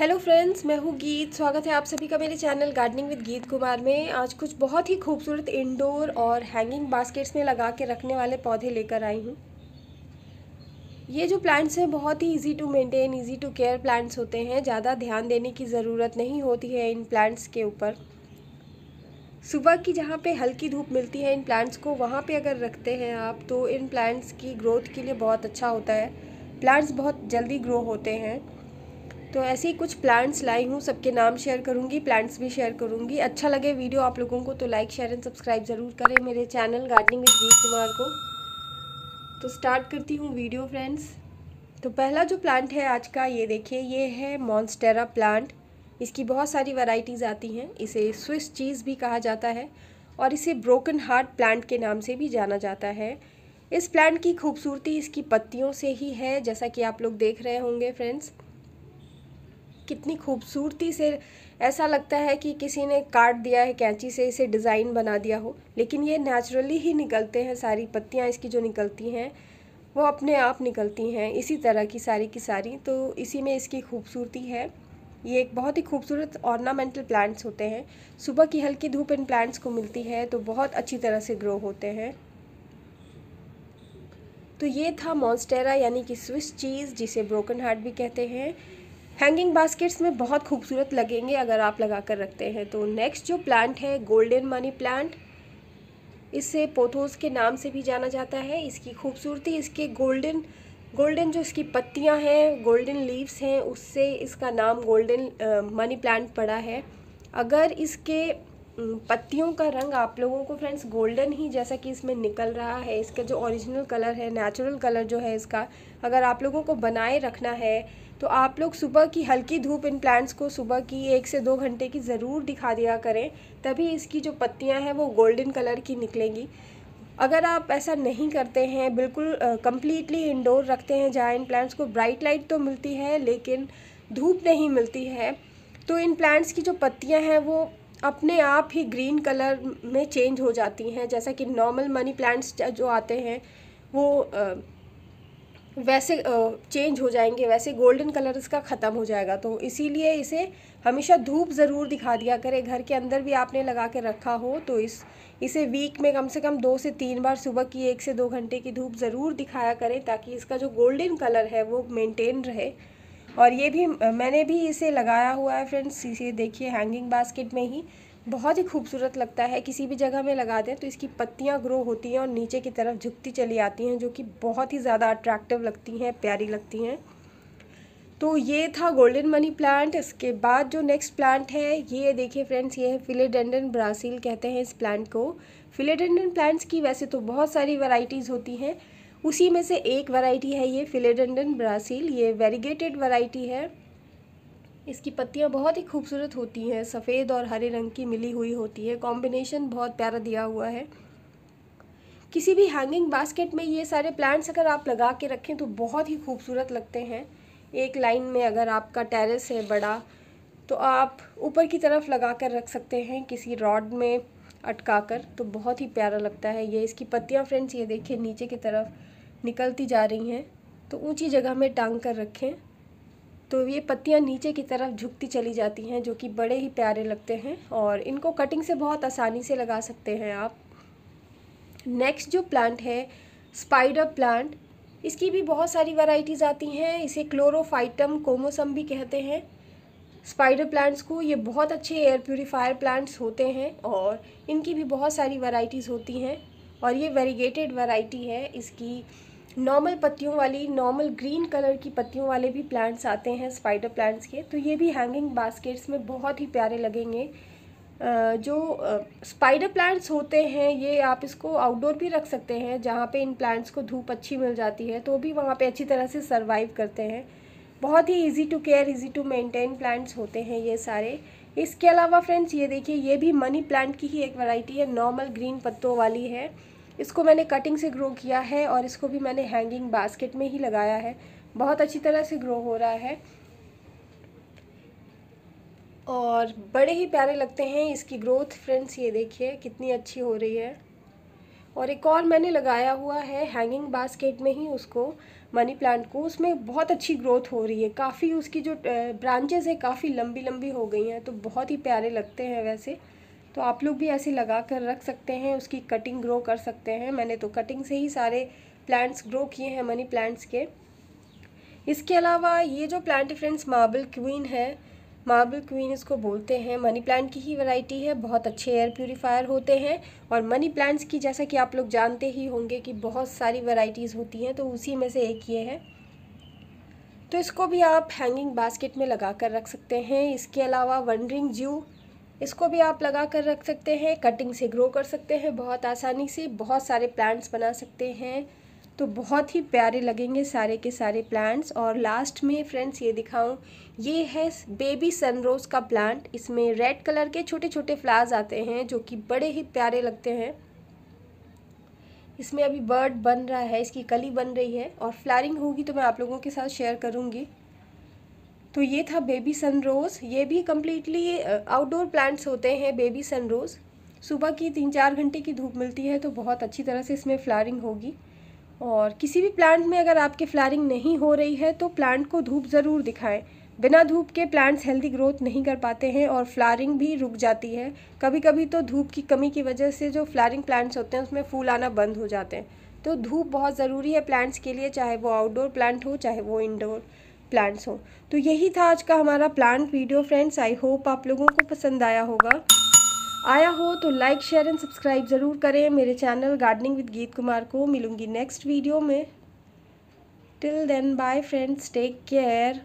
hello friends मैं हूँ गीत स्वागत है आप सभी का मेरे चैनल गार्डनिंग विद गीत कुमार में आज कुछ बहुत ही खूबसूरत इंडोर और हैंगिंग बास्केट्स में लगा के रखने वाले पौधे लेकर आई हूँ ये जो प्लांट्स हैं बहुत ही easy to maintain easy to care plants होते हैं ज़्यादा ध्यान देने की ज़रूरत नहीं होती है इन प्लांट्स के ऊपर सुबह की जहाँ पे हल्की धूप मिलती है इन प्लांट्स को वहाँ पे अगर रखते हैं आप तो इन प्लांट्स की ग्रोथ के लिए बहुत अच्छा होता है प्लांट्स बहुत जल्दी ग्रो होते हैं तो ऐसे ही कुछ प्लांट्स लाई हूँ सबके नाम शेयर करूँगी प्लांट्स भी शेयर करूँगी अच्छा लगे वीडियो आप लोगों को तो लाइक शेयर एंड सब्सक्राइब ज़रूर करें मेरे channel gardening with Veer Kumar को तो स्टार्ट करती हूँ वीडियो फ्रेंड्स तो पहला जो प्लांट है आज का ये देखिए ये है मॉन्स्टेरा प्लांट इसकी बहुत सारी वैराइटीज़ आती हैं इसे स्विस चीज़ भी कहा जाता है और इसे ब्रोकन हार्ट प्लांट के नाम से भी जाना जाता है इस प्लांट की खूबसूरती इसकी पत्तियों से ही है जैसा कि आप लोग देख रहे होंगे फ्रेंड्स कितनी खूबसूरती से ऐसा लगता है कि किसी ने काट दिया है कैंची से इसे डिज़ाइन बना दिया हो लेकिन ये नेचुरली ही निकलते हैं सारी पत्तियाँ इसकी जो निकलती हैं वो अपने आप निकलती हैं इसी तरह की सारी की सारी तो इसी में इसकी खूबसूरती है ये एक बहुत ही खूबसूरत ऑर्नामेंटल प्लांट्स होते हैं सुबह की हल्की धूप इन प्लांट्स को मिलती है तो बहुत अच्छी तरह से ग्रो होते हैं तो ये था मॉन्स्टेरा यानी कि स्विस चीज़ जिसे ब्रोकन हार्ट भी कहते हैं हैंगिंग बास्केट्स में बहुत खूबसूरत लगेंगे अगर आप लगा कर रखते हैं तो नेक्स्ट जो प्लांट है गोल्डन मनी प्लांट इसे पोथोस के नाम से भी जाना जाता है इसकी खूबसूरती इसके गोल्डन गोल्डन जो इसकी पत्तियां हैं गोल्डन लीव्स हैं उससे इसका नाम गोल्डन मनी प्लांट पड़ा है अगर इसके पत्तियों का रंग आप लोगों को फ्रेंड्स गोल्डन ही जैसा कि इसमें निकल रहा है इसका जो ओरिजिनल कलर है नेचुरल कलर जो है इसका अगर आप लोगों को बनाए रखना है तो आप लोग सुबह की हल्की धूप इन प्लांट्स को सुबह की एक से दो घंटे की ज़रूर दिखा दिया करें तभी इसकी जो पत्तियाँ हैं वो गोल्डन कलर की निकलेंगी अगर आप ऐसा नहीं करते हैं बिल्कुल कम्प्लीटली इनडोर रखते हैं जहाँ इन प्लांट्स को ब्राइट लाइट तो मिलती है लेकिन धूप नहीं मिलती है तो इन प्लांट्स की जो पत्तियां हैं वो अपने आप ही ग्रीन कलर में चेंज हो जाती हैं जैसा कि नॉर्मल मनी प्लांट्स जो आते हैं वो वैसे चेंज हो जाएंगे वैसे गोल्डन कलर इसका ख़त्म हो जाएगा तो इसीलिए इसे हमेशा धूप ज़रूर दिखा दिया करें घर के अंदर भी आपने लगा के रखा हो तो इस इसे वीक में कम से कम दो से तीन बार सुबह की एक से दो घंटे की धूप ज़रूर दिखाया करें ताकि इसका जो गोल्डन कलर है वो मेंटेन रहे और ये भी मैंने भी इसे लगाया हुआ है फ्रेंड्स इसे देखिए हैंगिंग बास्केट में ही बहुत ही खूबसूरत लगता है किसी भी जगह में लगा दें तो इसकी पत्तियाँ ग्रो होती हैं और नीचे की तरफ झुकती चली आती हैं जो कि बहुत ही ज़्यादा अट्रैक्टिव लगती हैं प्यारी लगती हैं तो ये था गोल्डन मनी प्लांट इसके बाद जो नेक्स्ट प्लांट है ये देखिए फ्रेंड्स ये है फिलेडेंडन ब्रासिल कहते हैं इस प्लांट को फिलेडेंडन प्लांट्स की वैसे तो बहुत सारी वराइटीज़ होती हैं उसी में से एक वैरायटी है ये फिलेडेंडन ब्रासील ये वेरीगेटेड वैरायटी है इसकी पत्तियाँ बहुत ही खूबसूरत होती हैं सफ़ेद और हरे रंग की मिली हुई होती है कॉम्बिनेशन बहुत प्यारा दिया हुआ है किसी भी हैंगिंग बास्केट में ये सारे प्लांट्स अगर आप लगा के रखें तो बहुत ही खूबसूरत लगते हैं एक लाइन में अगर आपका टेरेस है बड़ा तो आप ऊपर की तरफ लगा कर रख सकते हैं किसी रॉड में अटका कर तो बहुत ही प्यारा लगता है ये इसकी पत्तियाँ फ्रेंड्स ये देखिए नीचे की तरफ निकलती जा रही हैं तो ऊंची जगह में टांग कर रखें तो ये पत्तियाँ नीचे की तरफ झुकती चली जाती हैं जो कि बड़े ही प्यारे लगते हैं और इनको कटिंग से बहुत आसानी से लगा सकते हैं आप नेक्स्ट जो प्लांट है स्पाइडर प्लांट इसकी भी बहुत सारी वैरायटीज़ आती हैं इसे क्लोरोफाइटम कोमोसम भी कहते हैं स्पाइडर प्लांट्स को ये बहुत अच्छे एयर प्योरीफायर प्लांट्स होते हैं और इनकी भी बहुत सारी वैरायटीज़ होती हैं और ये वेरीगेटेड वैरायटी है इसकी नॉर्मल पत्तियों वाली नॉर्मल ग्रीन कलर की पत्तियों वाले भी प्लांट्स आते हैं स्पाइडर प्लांट्स के तो ये भी हैंगिंग बास्केट्स में बहुत ही प्यारे लगेंगे जो स्पाइडर प्लांट्स होते हैं ये आप इसको आउटडोर भी रख सकते हैं जहाँ पे इन प्लांट्स को धूप अच्छी मिल जाती है तो भी वहाँ पे अच्छी तरह से सर्वाइव करते हैं बहुत ही easy to care easy to maintain plants होते हैं ये सारे इसके अलावा फ्रेंड्स ये देखिए ये भी मनी प्लांट की ही एक वैरायटी है नॉर्मल ग्रीन पत्तों वाली है इसको मैंने कटिंग से ग्रो किया है और इसको भी मैंने हैंगिंग बास्केट में ही लगाया है बहुत अच्छी तरह से ग्रो हो रहा है और बड़े ही प्यारे लगते हैं इसकी ग्रोथ फ्रेंड्स ये देखिए कितनी अच्छी हो रही है और एक और मैंने लगाया हुआ है हैंगिंग बास्केट में ही उसको मनी प्लांट को उसमें बहुत अच्छी ग्रोथ हो रही है काफ़ी उसकी जो ब्रांचेज़ है काफ़ी लंबी लंबी हो गई हैं तो बहुत ही प्यारे लगते हैं वैसे तो आप लोग भी ऐसे लगा कर रख सकते हैं उसकी कटिंग ग्रो कर सकते हैं मैंने तो कटिंग से ही सारे प्लांट्स ग्रो किए हैं मनी प्लांट्स के इसके अलावा ये जो प्लांट फ्रेंड्स मार्बल क्वीन है मार्बल क्वीन इसको बोलते हैं मनी प्लांट की ही वैरायटी है बहुत अच्छे एयर प्योरीफायर होते हैं और मनी प्लांट्स की जैसा कि आप लोग जानते ही होंगे कि बहुत सारी वैरायटीज़ होती हैं तो उसी में से एक ये है तो इसको भी आप हैंगिंग बास्केट में लगा कर रख सकते हैं इसके अलावा वनडरिंग ज्यू इसको भी आप लगा कर रख सकते हैं कटिंग से ग्रो कर सकते हैं बहुत आसानी से बहुत सारे प्लांट्स बना सकते हैं तो बहुत ही प्यारे लगेंगे सारे के सारे प्लांट्स और लास्ट में फ्रेंड्स ये दिखाऊं ये है बेबी सनरोज़ का प्लांट इसमें रेड कलर के छोटे छोटे फ्लावर्स आते हैं जो कि बड़े ही प्यारे लगते हैं इसमें अभी बर्ड बन रहा है इसकी कली बन रही है और फ्लारिंग होगी तो मैं आप लोगों के साथ शेयर करूँगी तो ये था बेबी सनरोज़ ये भी कम्प्लीटली आउटडोर प्लांट्स होते हैं बेबी सनरोज़ सुबह की तीन चार घंटे की धूप मिलती है तो बहुत अच्छी तरह से इसमें फ्लारिंग होगी और किसी भी प्लांट में अगर आपके फ्लारिंग नहीं हो रही है तो प्लांट को धूप ज़रूर दिखाएं बिना धूप के प्लांट्स हेल्दी ग्रोथ नहीं कर पाते हैं और फ्लारिंग भी रुक जाती है कभी कभी तो धूप की कमी की वजह से जो फ्लारिंग प्लांट्स होते हैं उसमें फूल आना बंद हो जाते हैं तो धूप बहुत ज़रूरी है प्लांट्स के लिए चाहे वो आउटडोर प्लांट हो चाहे वो इनडोर प्लांट्स हों तो यही था आज का हमारा plant video friends I hope आप लोगों को पसंद आया होगा आया हो तो लाइक शेयर एंड सब्सक्राइब ज़रूर करें मेरे चैनल गार्डनिंग विद गीत कुमार को मिलूंगी नेक्स्ट वीडियो में till then bye friends take care